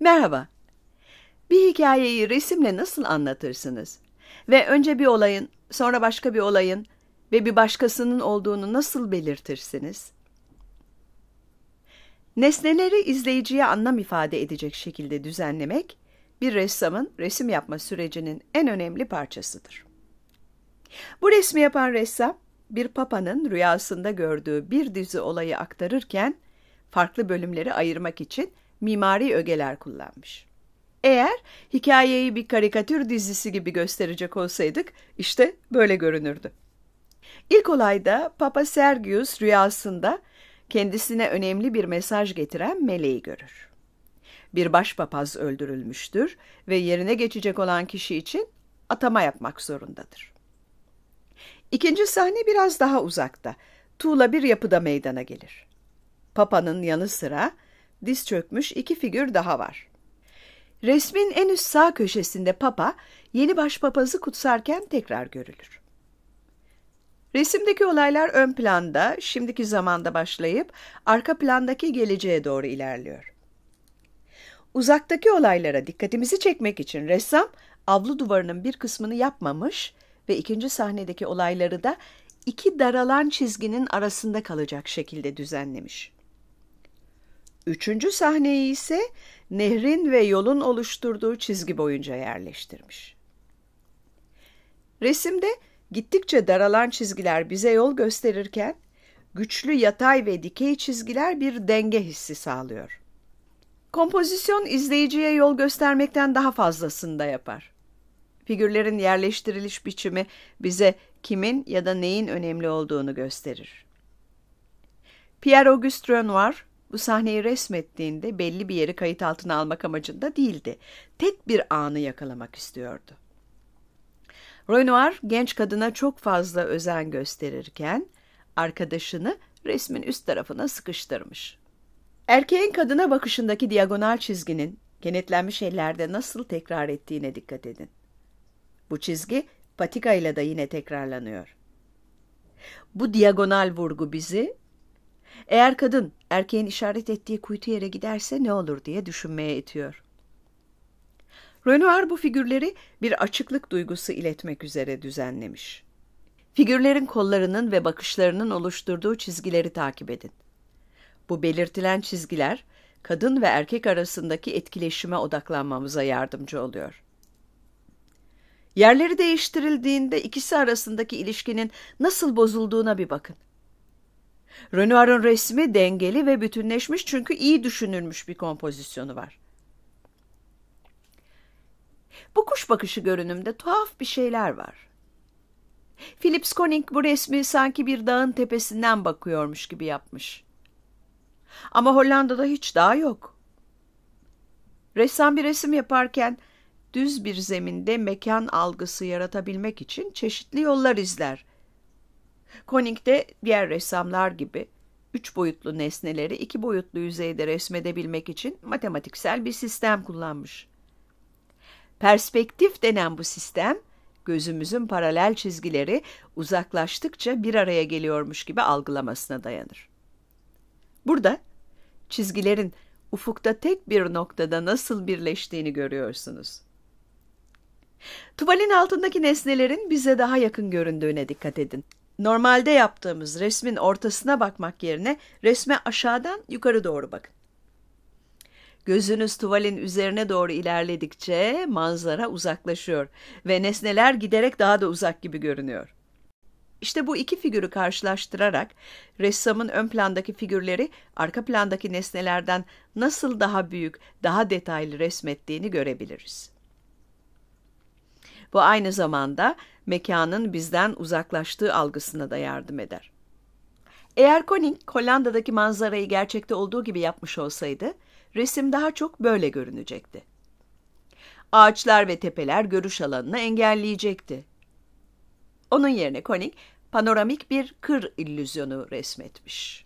Merhaba. Bir hikayeyi resimle nasıl anlatırsınız? Ve önce bir olayın, sonra başka bir olayın ve bir başkasının olduğunu nasıl belirtirsiniz? Nesneleri izleyiciye anlam ifade edecek şekilde düzenlemek, bir ressamın resim yapma sürecinin en önemli parçasıdır. Bu resmi yapan ressam, bir papanın rüyasında gördüğü bir dizi olayı aktarırken, farklı bölümleri ayırmak için mimari ögeler kullanmış. Eğer hikayeyi bir karikatür dizisi gibi gösterecek olsaydık işte böyle görünürdü. İlk olayda Papa Sergius rüyasında kendisine önemli bir mesaj getiren meleği görür. Bir başpapaz öldürülmüştür ve yerine geçecek olan kişi için atama yapmak zorundadır. İkinci sahne biraz daha uzakta. Tuğla bir yapıda meydana gelir. Papa'nın yanı sıra diz çökmüş iki figür daha var. Resmin en üst sağ köşesinde papa, yeni başpapazı kutsarken tekrar görülür. Resimdeki olaylar ön planda, şimdiki zamanda başlayıp arka plandaki geleceğe doğru ilerliyor. Uzaktaki olaylara dikkatimizi çekmek için ressam avlu duvarının bir kısmını yapmamış ve ikinci sahnedeki olayları da iki daralan çizginin arasında kalacak şekilde düzenlemiş. Üçüncü sahneyi ise nehrin ve yolun oluşturduğu çizgi boyunca yerleştirmiş. Resimde gittikçe daralan çizgiler bize yol gösterirken güçlü yatay ve dikey çizgiler bir denge hissi sağlıyor. Kompozisyon izleyiciye yol göstermekten daha fazlasını da yapar. Figürlerin yerleştiriliş biçimi bize kimin ya da neyin önemli olduğunu gösterir. Pierre Auguste Renoir bu sahneyi resmettiğinde belli bir yeri kayıt altına almak amacında değildi. Tek bir anı yakalamak istiyordu. Renoir genç kadına çok fazla özen gösterirken arkadaşını resmin üst tarafına sıkıştırmış. Erkeğin kadına bakışındaki diagonal çizginin kenetlenmiş ellerde nasıl tekrar ettiğine dikkat edin. Bu çizgi patika ile de yine tekrarlanıyor. Bu diagonal vurgu bizi eğer kadın erkeğin işaret ettiği kuytu yere giderse ne olur diye düşünmeye itiyor. Renoir bu figürleri bir açıklık duygusu iletmek üzere düzenlemiş. Figürlerin kollarının ve bakışlarının oluşturduğu çizgileri takip edin. Bu belirtilen çizgiler kadın ve erkek arasındaki etkileşime odaklanmamıza yardımcı oluyor. Yerleri değiştirildiğinde ikisi arasındaki ilişkinin nasıl bozulduğuna bir bakın. Renoir'ın resmi dengeli ve bütünleşmiş çünkü iyi düşünülmüş bir kompozisyonu var. Bu kuş bakışı görünümde tuhaf bir şeyler var. Philips Koning bu resmi sanki bir dağın tepesinden bakıyormuş gibi yapmış. Ama Hollanda'da hiç dağ yok. Ressam bir resim yaparken düz bir zeminde mekan algısı yaratabilmek için çeşitli yollar izler. Koning de diğer ressamlar gibi üç boyutlu nesneleri iki boyutlu yüzeyde resmedebilmek için matematiksel bir sistem kullanmış. Perspektif denen bu sistem, gözümüzün paralel çizgileri uzaklaştıkça bir araya geliyormuş gibi algılamasına dayanır. Burada çizgilerin ufukta tek bir noktada nasıl birleştiğini görüyorsunuz. Tuvalin altındaki nesnelerin bize daha yakın göründüğüne dikkat edin. Normalde yaptığımız resmin ortasına bakmak yerine resme aşağıdan yukarı doğru bakın. Gözünüz tuvalin üzerine doğru ilerledikçe manzara uzaklaşıyor ve nesneler giderek daha da uzak gibi görünüyor. İşte bu iki figürü karşılaştırarak ressamın ön plandaki figürleri arka plandaki nesnelerden nasıl daha büyük, daha detaylı resmettiğini görebiliriz. Bu aynı zamanda mekanın bizden uzaklaştığı algısına da yardım eder. Eğer Koning Hollanda'daki manzarayı gerçekte olduğu gibi yapmış olsaydı, resim daha çok böyle görünecekti. Ağaçlar ve tepeler görüş alanını engelleyecekti. Onun yerine Koning panoramik bir kır illüzyonu resmetmiş.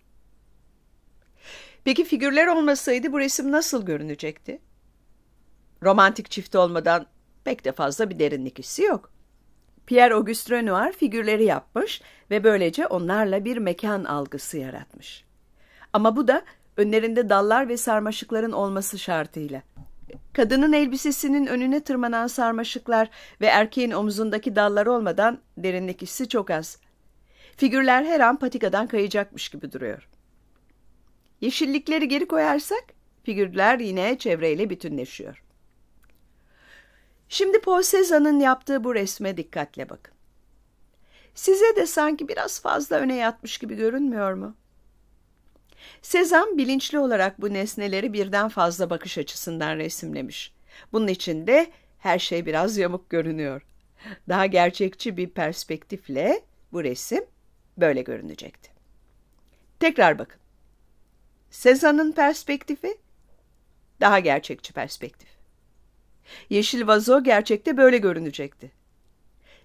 Peki figürler olmasaydı bu resim nasıl görünecekti? Romantik çift olmadan pek de fazla bir derinlik hissi yok. Pierre Auguste Renoir figürleri yapmış ve böylece onlarla bir mekan algısı yaratmış. Ama bu da önlerinde dallar ve sarmaşıkların olması şartıyla. Kadının elbisesinin önüne tırmanan sarmaşıklar ve erkeğin omzundaki dallar olmadan derinlik hissi çok az. Figürler her an patikadan kayacakmış gibi duruyor. Yeşillikleri geri koyarsak figürler yine çevreyle bütünleşiyor. Şimdi Paul Cézanne'ın yaptığı bu resme dikkatle bakın. Size de sanki biraz fazla öne yatmış gibi görünmüyor mu? Sezan bilinçli olarak bu nesneleri birden fazla bakış açısından resimlemiş. Bunun için de her şey biraz yamuk görünüyor. Daha gerçekçi bir perspektifle bu resim böyle görünecekti. Tekrar bakın. Sezan'ın perspektifi daha gerçekçi perspektif. Yeşil vazo gerçekte böyle görünecekti.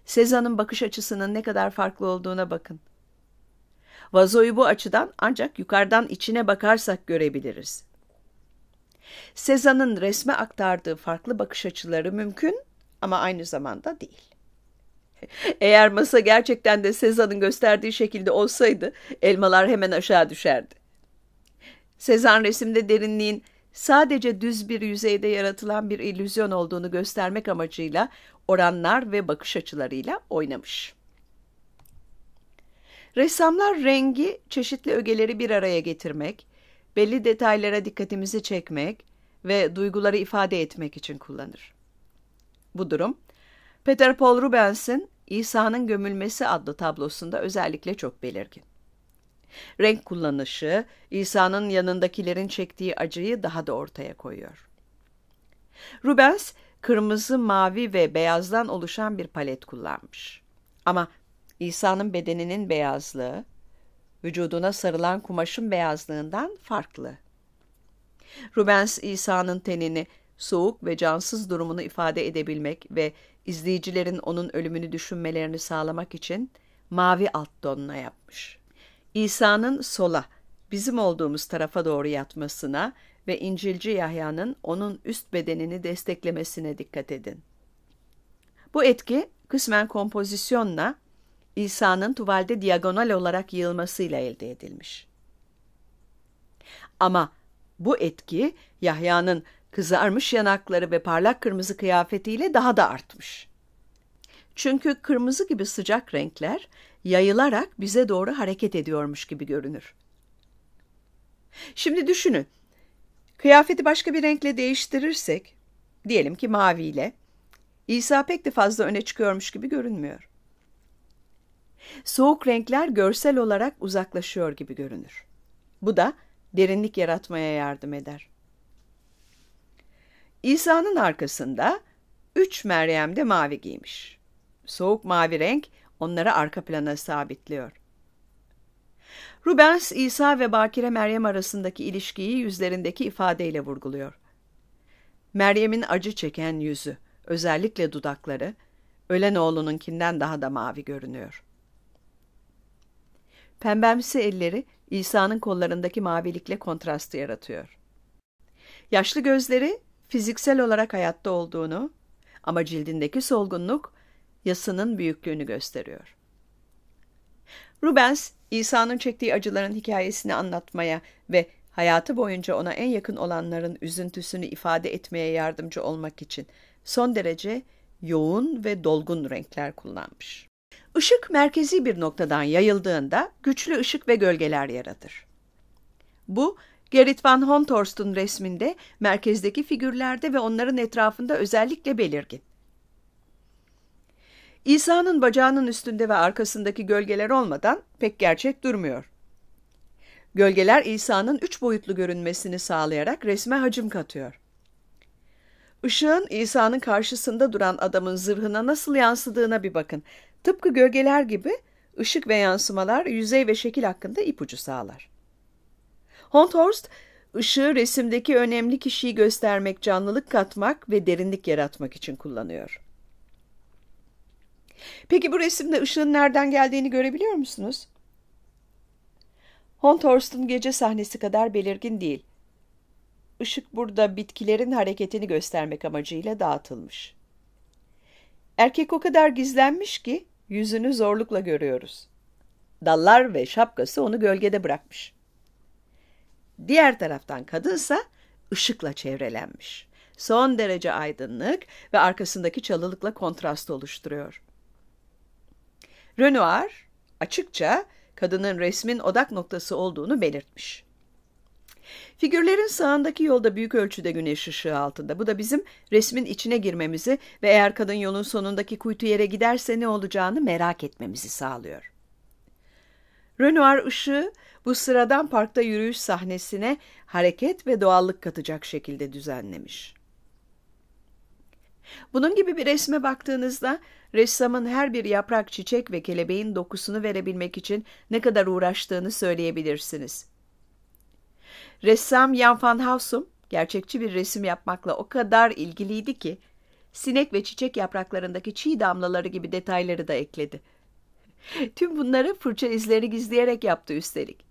Sezan'ın bakış açısının ne kadar farklı olduğuna bakın. Vazoyu bu açıdan ancak yukarıdan içine bakarsak görebiliriz. Sezan'ın resme aktardığı farklı bakış açıları mümkün ama aynı zamanda değil. Eğer masa gerçekten de Sezan'ın gösterdiği şekilde olsaydı elmalar hemen aşağı düşerdi. Sezan resimde derinliğin sadece düz bir yüzeyde yaratılan bir illüzyon olduğunu göstermek amacıyla oranlar ve bakış açılarıyla oynamış. Ressamlar rengi, çeşitli ögeleri bir araya getirmek, belli detaylara dikkatimizi çekmek ve duyguları ifade etmek için kullanır. Bu durum, Peter Paul Rubens'in İsa'nın Gömülmesi adlı tablosunda özellikle çok belirgin. Renk kullanışı İsa'nın yanındakilerin çektiği acıyı daha da ortaya koyuyor. Rubens kırmızı, mavi ve beyazdan oluşan bir palet kullanmış. Ama İsa'nın bedeninin beyazlığı, vücuduna sarılan kumaşın beyazlığından farklı. Rubens İsa'nın tenini soğuk ve cansız durumunu ifade edebilmek ve izleyicilerin onun ölümünü düşünmelerini sağlamak için mavi alt donla yapmış. İsa'nın sola, bizim olduğumuz tarafa doğru yatmasına ve İncilci Yahya'nın onun üst bedenini desteklemesine dikkat edin. Bu etki kısmen kompozisyonla İsa'nın tuvalde diagonal olarak yığılmasıyla elde edilmiş. Ama bu etki Yahya'nın kızarmış yanakları ve parlak kırmızı kıyafetiyle daha da artmış. Çünkü kırmızı gibi sıcak renkler yayılarak bize doğru hareket ediyormuş gibi görünür. Şimdi düşünün. Kıyafeti başka bir renkle değiştirirsek, diyelim ki maviyle, İsa pek de fazla öne çıkıyormuş gibi görünmüyor. Soğuk renkler görsel olarak uzaklaşıyor gibi görünür. Bu da derinlik yaratmaya yardım eder. İsa'nın arkasında üç Meryem de mavi giymiş. Soğuk mavi renk onları arka plana sabitliyor. Rubens, İsa ve Bakire Meryem arasındaki ilişkiyi yüzlerindeki ifadeyle vurguluyor. Meryem'in acı çeken yüzü, özellikle dudakları, ölen oğlununkinden daha da mavi görünüyor. Pembemsi elleri İsa'nın kollarındaki mavilikle kontrastı yaratıyor. Yaşlı gözleri fiziksel olarak hayatta olduğunu ama cildindeki solgunluk yasının büyüklüğünü gösteriyor. Rubens, İsa'nın çektiği acıların hikayesini anlatmaya ve hayatı boyunca ona en yakın olanların üzüntüsünü ifade etmeye yardımcı olmak için son derece yoğun ve dolgun renkler kullanmış. Işık merkezi bir noktadan yayıldığında güçlü ışık ve gölgeler yaratır. Bu, Gerrit van Honthorst'un resminde merkezdeki figürlerde ve onların etrafında özellikle belirgin. İsa'nın bacağının üstünde ve arkasındaki gölgeler olmadan pek gerçek durmuyor. Gölgeler İsa'nın üç boyutlu görünmesini sağlayarak resme hacim katıyor. Işığın İsa'nın karşısında duran adamın zırhına nasıl yansıdığına bir bakın. Tıpkı gölgeler gibi ışık ve yansımalar yüzey ve şekil hakkında ipucu sağlar. Honthorst, ışığı resimdeki önemli kişiyi göstermek, canlılık katmak ve derinlik yaratmak için kullanıyor. Peki bu resimde ışığın nereden geldiğini görebiliyor musunuz? Honthorst'un gece sahnesi kadar belirgin değil. Işık burada bitkilerin hareketini göstermek amacıyla dağıtılmış. Erkek o kadar gizlenmiş ki yüzünü zorlukla görüyoruz. Dallar ve şapkası onu gölgede bırakmış. Diğer taraftan kadınsa ışıkla çevrelenmiş. Son derece aydınlık ve arkasındaki çalılıkla kontrast oluşturuyor. Renoir açıkça kadının resmin odak noktası olduğunu belirtmiş. Figürlerin sağındaki yolda büyük ölçüde güneş ışığı altında. Bu da bizim resmin içine girmemizi ve eğer kadın yolun sonundaki kuytu yere giderse ne olacağını merak etmemizi sağlıyor. Renoir ışığı bu sıradan parkta yürüyüş sahnesine hareket ve doğallık katacak şekilde düzenlemiş. Bunun gibi bir resme baktığınızda Ressamın her bir yaprak çiçek ve kelebeğin dokusunu verebilmek için ne kadar uğraştığını söyleyebilirsiniz. Ressam Jan van Hausum gerçekçi bir resim yapmakla o kadar ilgiliydi ki sinek ve çiçek yapraklarındaki çiğ damlaları gibi detayları da ekledi. Tüm bunları fırça izleri gizleyerek yaptı üstelik.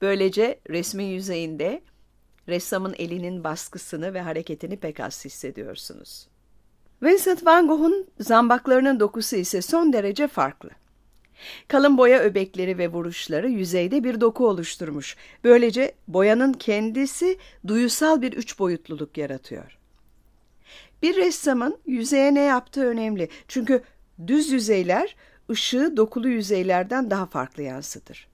Böylece resmin yüzeyinde ressamın elinin baskısını ve hareketini pek az hissediyorsunuz. Vincent van Gogh'un zambaklarının dokusu ise son derece farklı. Kalın boya öbekleri ve vuruşları yüzeyde bir doku oluşturmuş. Böylece boyanın kendisi duyusal bir üç boyutluluk yaratıyor. Bir ressamın yüzeye ne yaptığı önemli. Çünkü düz yüzeyler ışığı dokulu yüzeylerden daha farklı yansıtır.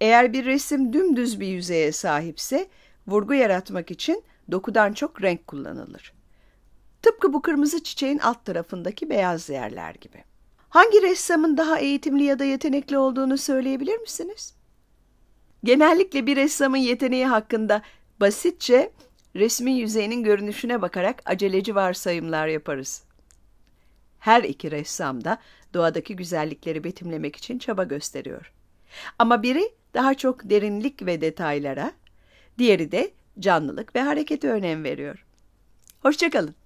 Eğer bir resim dümdüz bir yüzeye sahipse vurgu yaratmak için dokudan çok renk kullanılır. Tıpkı bu kırmızı çiçeğin alt tarafındaki beyaz yerler gibi. Hangi ressamın daha eğitimli ya da yetenekli olduğunu söyleyebilir misiniz? Genellikle bir ressamın yeteneği hakkında basitçe resmin yüzeyinin görünüşüne bakarak aceleci varsayımlar yaparız. Her iki ressam da doğadaki güzellikleri betimlemek için çaba gösteriyor. Ama biri daha çok derinlik ve detaylara, diğeri de canlılık ve harekete önem veriyor. Hoşçakalın.